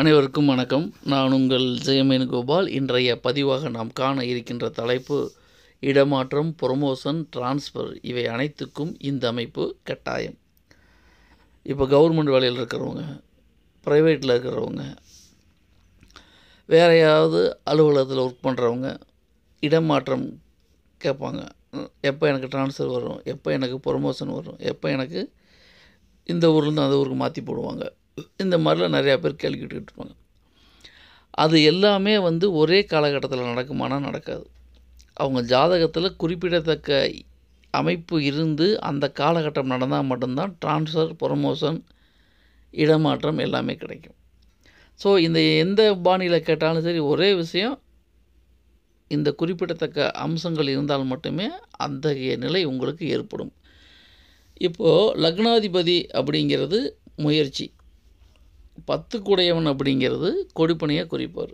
அனைவருக்கும் வணக்கம் நான் உங்கள் ஜெயமேன் கோபால் இன்றைய பதிவாக நாம் காண இருக்கின்ற தலைப்பு இடமாற்றம் ப்ரொமோஷன் டிரான்ஸ்ஃபர் இவை அனைத்துக்கும் இந்த அமைப்பு கட்டாயம் இப்போ கவர்மெண்ட் வேலையில் இருக்கிறவங்க ப்ரைவேட்டில் இருக்கிறவங்க வேறையாவது ஏதாவது அலுவலகத்தில் ஒர்க் பண்ணுறவங்க இடமாற்றம் கேட்பாங்க எப்போ எனக்கு டிரான்ஸ்ஃபர் வரும் எப்போ எனக்கு ப்ரொமோஷன் வரும் எப்போ எனக்கு இந்த ஊர்லேருந்து அந்த ஊருக்கு மாற்றி போடுவாங்க இந்த மாதிரிலாம் நிறையா பேர் கேள்விக்கிட்டு இருப்பாங்க அது எல்லாமே வந்து ஒரே காலகட்டத்தில் நடக்குமானால் நடக்காது அவங்க ஜாதகத்தில் குறிப்பிடத்தக்க அமைப்பு இருந்து அந்த காலகட்டம் நடந்தால் மட்டும்தான் ட்ரான்ஸ்ஃபர் ப்ரொமோஷன் இடமாற்றம் எல்லாமே கிடைக்கும் ஸோ இந்த எந்த பாணியில் கேட்டாலும் சரி ஒரே விஷயம் இந்த குறிப்பிடத்தக்க அம்சங்கள் இருந்தால் மட்டுமே அத்தகைய நிலை உங்களுக்கு ஏற்படும் இப்போது லக்னாதிபதி அப்படிங்கிறது முயற்சி பத்து குடையவன் அப்படிங்கிறது கொடிப்பனையாக குறிப்பார்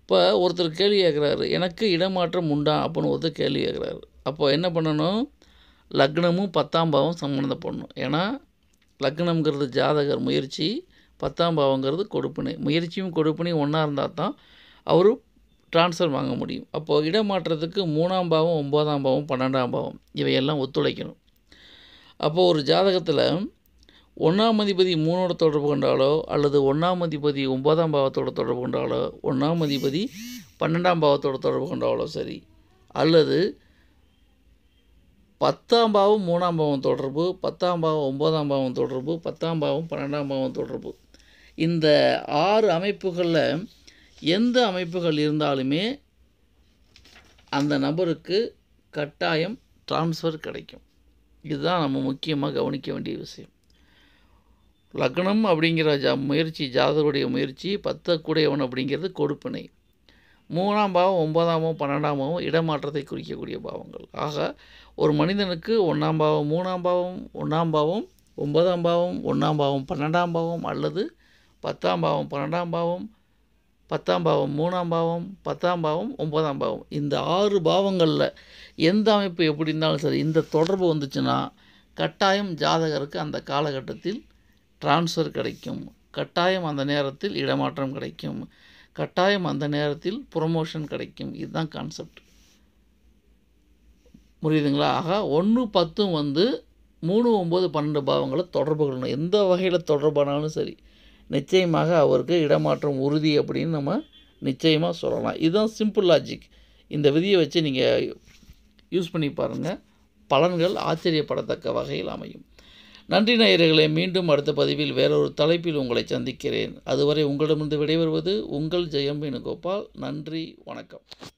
இப்போ ஒருத்தர் கேள்வி கேட்குறாரு எனக்கு இடமாற்றம் உண்டா அப்படின்னு ஒருத்தர் கேள்வி கேட்குறாரு அப்போ என்ன பண்ணணும் லக்னமும் பத்தாம் பாவம் சம்மந்தம் பண்ணணும் ஏன்னா லக்னம்ங்கிறது ஜாதகர் முயற்சி பத்தாம் பாவங்கிறது கொடுப்பினை முயற்சியும் கொடுப்பினையும் ஒன்றா இருந்தால் தான் அவர் டிரான்ஸ்ஃபர் வாங்க முடியும் அப்போது இடமாற்றத்துக்கு மூணாம் பாவம் ஒம்பதாம் பாவம் பன்னெண்டாம் பாவம் இவையெல்லாம் ஒத்துழைக்கணும் அப்போது ஒரு ஜாதகத்தில் ஒன்றாம் அதிபதி மூணோட தொடர்பு கொண்டாலோ அல்லது ஒன்றாம் அதிபதி ஒன்பதாம் பாவத்தோட தொடர்பு கொண்டாலோ ஒன்றாம் அதிபதி பன்னெண்டாம் பாவத்தோட தொடர்பு கொண்டாலோ சரி அல்லது பத்தாம் பாவம் மூணாம் பாவம் தொடர்பு பத்தாம் பாவம் ஒம்பதாம் பாவம் தொடர்பு பத்தாம் பாவம் பன்னெண்டாம் பாவம் தொடர்பு இந்த ஆறு அமைப்புகளில் எந்த அமைப்புகள் இருந்தாலுமே அந்த நபருக்கு கட்டாயம் டிரான்ஸ்ஃபர் கிடைக்கும் இதுதான் நம்ம முக்கியமாக கவனிக்க வேண்டிய விஷயம் லக்னம் அப்படிங்கிற ஜா முயற்சி ஜாதகருடைய முயற்சி பத்தக்கூடியவன் அப்படிங்கிறது கொடுப்பினை மூணாம் பாவம் ஒன்பதாம் பாவம் பன்னெண்டாம் பாவம் இடமாற்றத்தை குறிக்கக்கூடிய பாவங்கள் ஆக ஒரு மனிதனுக்கு ஒன்றாம் பாவம் மூணாம் பாவம் ஒன்றாம் பாவம் ஒன்பதாம் பாவம் ஒன்றாம் பாவம் பன்னெண்டாம் பாவம் அல்லது பத்தாம் பாவம் பன்னெண்டாம் பாவம் பத்தாம் பாவம் மூணாம் பாவம் பத்தாம் பாவம் ஒன்பதாம் பாவம் இந்த ஆறு பாவங்களில் எந்த அமைப்பு எப்படி இருந்தாலும் சரி இந்த தொடர்பு வந்துச்சுன்னா கட்டாயம் ஜாதகருக்கு அந்த காலகட்டத்தில் டிரான்ஸ்ஃபர் கிடைக்கும் கட்டாயம் அந்த நேரத்தில் இடமாற்றம் கிடைக்கும் கட்டாயம் அந்த நேரத்தில் ப்ரொமோஷன் கிடைக்கும் இதுதான் கான்செப்ட் புரியுதுங்களா ஆக ஒன்று பத்தும் வந்து மூணு ஒம்பது பன்னெண்டு பாவங்களை தொடர்பு கொள்ளணும் எந்த வகையில் தொடர்பானாலும் சரி நிச்சயமாக அவருக்கு இடமாற்றம் உறுதி அப்படின்னு நம்ம நிச்சயமாக சொல்லலாம் இதுதான் சிம்பிள் லாஜிக் இந்த விதியை வச்சு நீங்கள் யூஸ் பண்ணி பாருங்கள் பலன்கள் ஆச்சரியப்படத்தக்க வகையில் அமையும் நன்றி நேயர்களே மீண்டும் அடுத்த பதிவில் வேறொரு தலைப்பில் உங்களை சந்திக்கிறேன் அதுவரை உங்களிடமிருந்து விடைபெறுவது உங்கள் ஜெயம் வேணுகோபால் நன்றி வணக்கம்